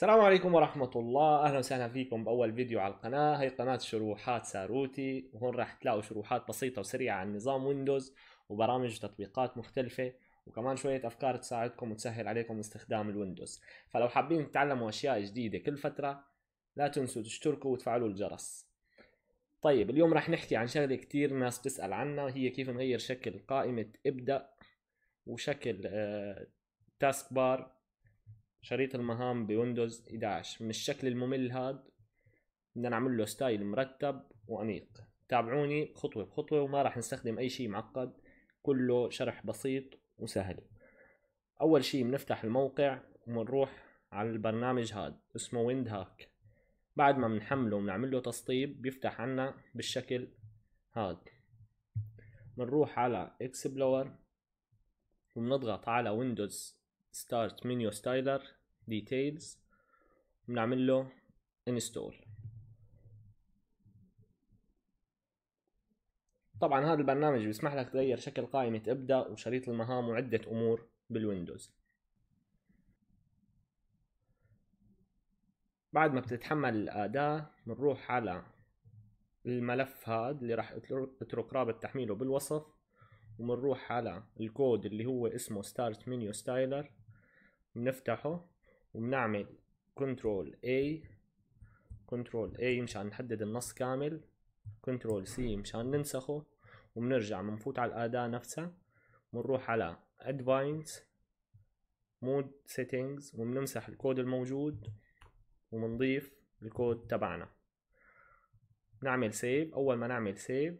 السلام عليكم ورحمة الله أهلا وسهلا فيكم بأول فيديو على القناة هي قناة شروحات ساروتي وهون راح تلاقوا شروحات بسيطة وسريعة عن نظام ويندوز وبرامج وتطبيقات مختلفة وكمان شوية أفكار تساعدكم وتسهل عليكم استخدام الويندوز فلو حابين تتعلموا أشياء جديدة كل فترة لا تنسوا تشتركوا وتفعلوا الجرس طيب اليوم راح نحكي عن شغلة كتير ناس بتسأل عنها هي كيف نغير شكل قائمة ابدأ وشكل تاسك آه، بار شريط المهام بويندوز 11 من الشكل الممل هذا بدنا نعمل له ستايل مرتب وانيق تابعوني خطوه بخطوه وما راح نستخدم اي شيء معقد كله شرح بسيط وسهل اول شيء بنفتح الموقع وبنروح على البرنامج هذا اسمه ويند هاك بعد ما بنحمله وبنعمل له تسطيب بيفتح عنا بالشكل هذا بنروح على اكسبلور وبنضغط على ويندوز ستارت منيو ستايلر ديتيلز بنعمل له انستول طبعا هذا البرنامج بيسمح لك تغير شكل قائمة ابدأ وشريط المهام وعدة امور بالويندوز بعد ما بتتحمل الأداة بنروح على الملف هذا اللي راح اترك رابط تحميله بالوصف وبنروح على الكود اللي هو اسمه start menu styler بنفتحه وبنعمل كنترول A كنترول A مشان نحدد النص كامل كنترول C مشان ننسخه وبنرجع بنفوت على الأداة نفسها بنروح على Advanced مود سيتنجز وبنمسح الكود الموجود وبنضيف الكود تبعنا نعمل سيف اول ما نعمل سيف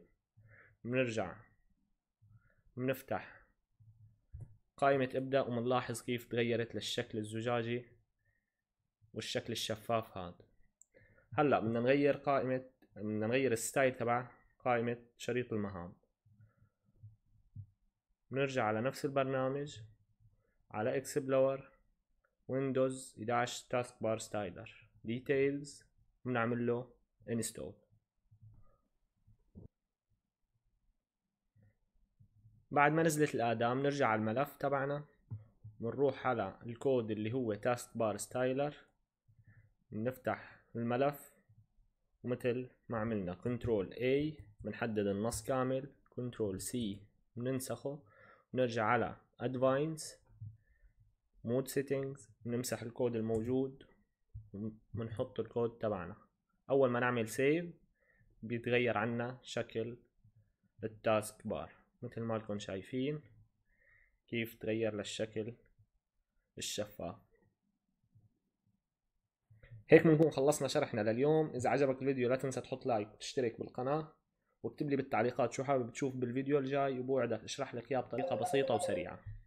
بنرجع بنفتح قائمة ابدأ ومنلاحظ كيف تغيرت للشكل الزجاجي والشكل الشفاف هذا هلا بدنا نغير قائمة بدنا نغير الستايل تبع قائمة شريط المهام بنرجع على نفس البرنامج على اكسبلور ويندوز 11 تاسك بار ستايلر ديتيلز بنعمل له انستول بعد ما نزلت الادام نرجع على الملف تبعنا بنروح على الكود اللي هو تاسك بار ستايلر بنفتح الملف ومثل ما عملنا كنترول A بنحدد النص كامل كنترول سي بننسخه ونرجع على ادفاينس مود سيتنجز بنمسح الكود الموجود وبنحط الكود تبعنا اول ما نعمل سيف بيتغير عنا شكل التاسك بار مثل ما لكم شايفين كيف تغير للشكل الشفاف هيك بنكون خلصنا شرحنا لليوم اذا عجبك الفيديو لا تنسى تحط لايك وتشترك بالقناه واكتب لي بالتعليقات شو حابب تشوف بالفيديو الجاي وبوعدك اشرح لك اياه بطريقه بسيطه وسريعه